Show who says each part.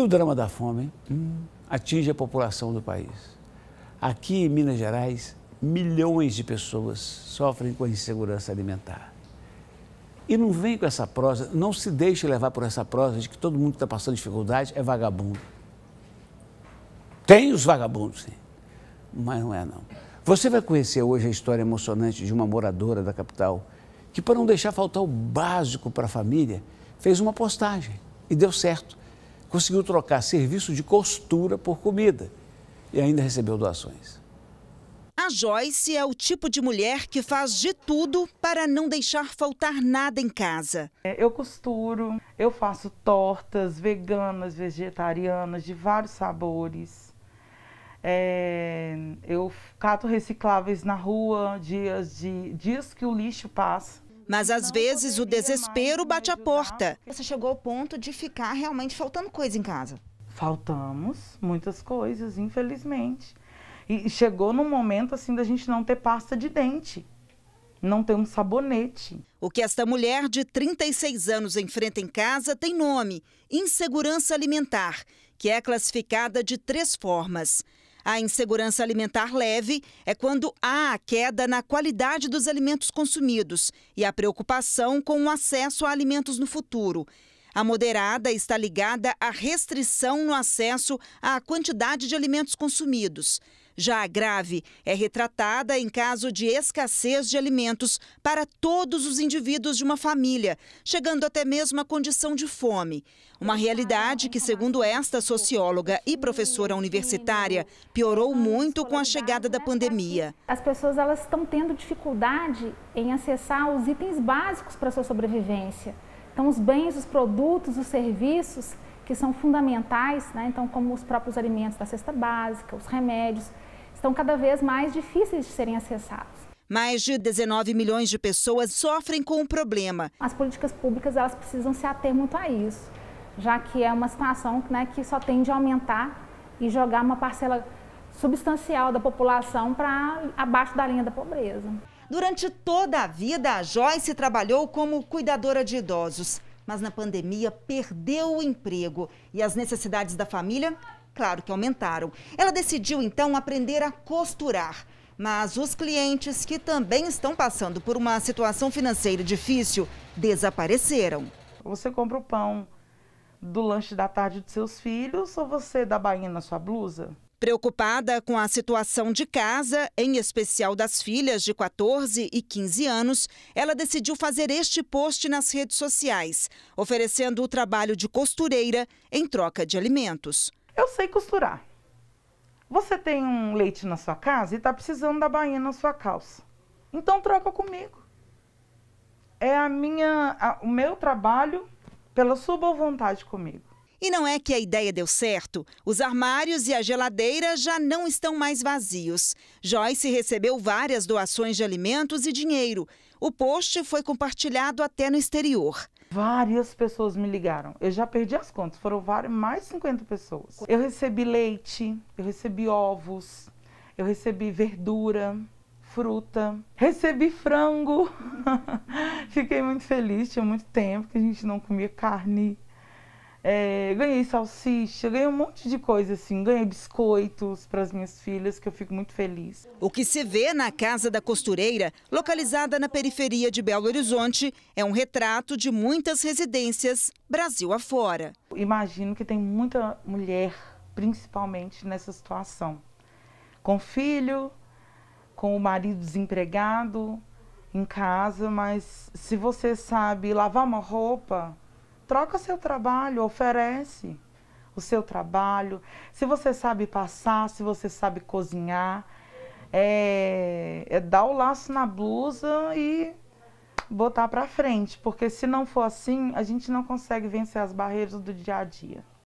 Speaker 1: E o drama da fome hum, atinge a população do país. Aqui em Minas Gerais, milhões de pessoas sofrem com a insegurança alimentar. E não vem com essa prosa, não se deixe levar por essa prosa de que todo mundo que está passando dificuldade é vagabundo. Tem os vagabundos, sim. Mas não é, não. Você vai conhecer hoje a história emocionante de uma moradora da capital que, para não deixar faltar o básico para a família, fez uma postagem e deu certo conseguiu trocar serviço de costura por comida e ainda recebeu doações.
Speaker 2: A Joyce é o tipo de mulher que faz de tudo para não deixar faltar
Speaker 3: nada em casa. É, eu costuro, eu faço tortas veganas, vegetarianas, de vários sabores. É, eu cato recicláveis na rua, dias, de, dias que o lixo passa. Mas às
Speaker 2: vezes o desespero bate a porta. Você chegou ao ponto de ficar realmente faltando coisa em casa?
Speaker 3: Faltamos muitas coisas, infelizmente. E chegou no momento assim da gente não ter pasta de dente não ter um sabonete. O que esta
Speaker 2: mulher de 36 anos enfrenta em casa tem nome: insegurança alimentar, que é classificada de três formas: a insegurança alimentar leve é quando há a queda na qualidade dos alimentos consumidos e a preocupação com o acesso a alimentos no futuro. A moderada está ligada à restrição no acesso à quantidade de alimentos consumidos. Já a grave é retratada em caso de escassez de alimentos para todos os indivíduos de uma família, chegando até mesmo à condição de fome. Uma realidade que, segundo esta socióloga e professora universitária, piorou muito com a chegada da pandemia.
Speaker 4: As pessoas elas estão tendo dificuldade em acessar os itens básicos para sua sobrevivência. Então, os bens, os produtos, os serviços que são fundamentais, né? então, como os próprios alimentos da cesta básica, os remédios, estão cada vez mais difíceis de serem acessados.
Speaker 2: Mais de 19 milhões de pessoas sofrem com o
Speaker 4: problema. As políticas públicas elas precisam se ater muito a isso, já que é uma situação né, que só tende a aumentar e jogar uma parcela substancial da população
Speaker 2: para abaixo da linha da pobreza. Durante toda a vida, a Joyce trabalhou como cuidadora de idosos, mas na pandemia perdeu o emprego e as necessidades da família, claro que aumentaram. Ela decidiu então aprender a costurar. Mas os clientes que também estão passando por uma situação financeira difícil
Speaker 3: desapareceram. Você compra o pão do lanche da tarde dos seus filhos ou você dá bainha na sua blusa?
Speaker 2: Preocupada com a situação de casa, em especial das filhas de 14 e 15 anos, ela decidiu fazer este post nas redes sociais, oferecendo o trabalho de costureira em troca de
Speaker 3: alimentos. Eu sei costurar. Você tem um leite na sua casa e está precisando da bainha na sua calça. Então troca comigo. É a minha, a, o meu trabalho pela sua boa vontade comigo. E não é que a ideia
Speaker 2: deu certo. Os armários e a geladeira já não estão mais vazios. Joyce recebeu várias doações de alimentos e dinheiro. O post foi compartilhado
Speaker 3: até no exterior. Várias pessoas me ligaram. Eu já perdi as contas, foram várias, mais 50 pessoas. Eu recebi leite, eu recebi ovos, eu recebi verdura, fruta, recebi frango. Fiquei muito feliz, tinha muito tempo que a gente não comia carne. É, ganhei salsicha, ganhei um monte de coisa assim, ganhei biscoitos para as minhas filhas, que eu fico muito feliz.
Speaker 2: O que se vê na casa da costureira, localizada na periferia de Belo Horizonte, é um retrato de muitas residências Brasil afora. Imagino que tem muita
Speaker 3: mulher, principalmente nessa situação, com filho, com o marido desempregado em casa, mas se você sabe lavar uma roupa, troca seu trabalho, oferece o seu trabalho. Se você sabe passar, se você sabe cozinhar, é, é dar o laço na blusa e botar para frente, porque se não for assim, a gente não consegue vencer as barreiras do dia a dia.